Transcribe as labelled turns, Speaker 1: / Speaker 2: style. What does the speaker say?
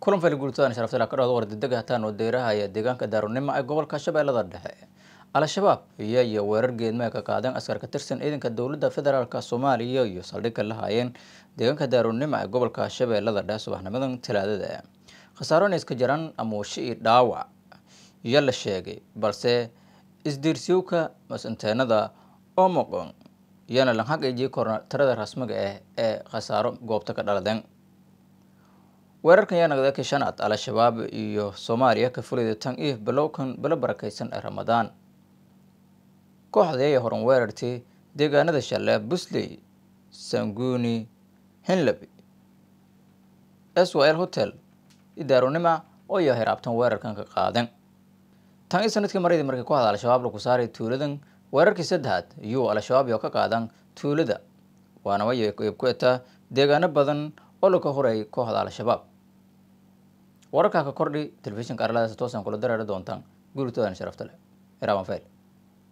Speaker 1: kulan fali guurtoodan sharafta ka dhawda wardedeg hataan oo deeraha ayaa deegaanka daarunimo ee gobolka shabeellada dhexe al-shabaab iyo iyo weerar geedmaya ka qaadeen askar ka tirsan ciidanka dowladda federaalk soomaaliya iyo saldhigka lahaayeen deegaanka daarunimo ee gobolka shabeellada dhexe subaxnimadan talaadada khasaarona iska jaran amuushe iyo dhaawac iyo la sheegay balse isdiirsiywka mas-inteenada omoqon iyana lanhag ejiye korontarada rasmiga ah ee khasaaro goobta ka dhaladeen weerarkan yaa noqday ka shanaad al-shabaab iyo soomaaliya ka fulayda tan iyo bilowkan bilo barakaysan ee ramadaan kooxdii ayaa horan weerartay deegaanada shale busley sanguuni hinlab swel hotel idaarunima oo iyo hiraabtan weerarkan ka qaadan tan iyo sanadkii maradii markii kooxda al-shabaab lagu saaray tuuladan weerarkii saddexaad iyuu al-shabaab iyo ka qaadan tuulada waana way ku eebkuetaa deegaano badan oo laga horayay kooxda al-shabaab wararkaa ka kordhi telefishinka arladaasi toosaan kula dareeri doontaan guurtoodan sharafta leh iraaban fail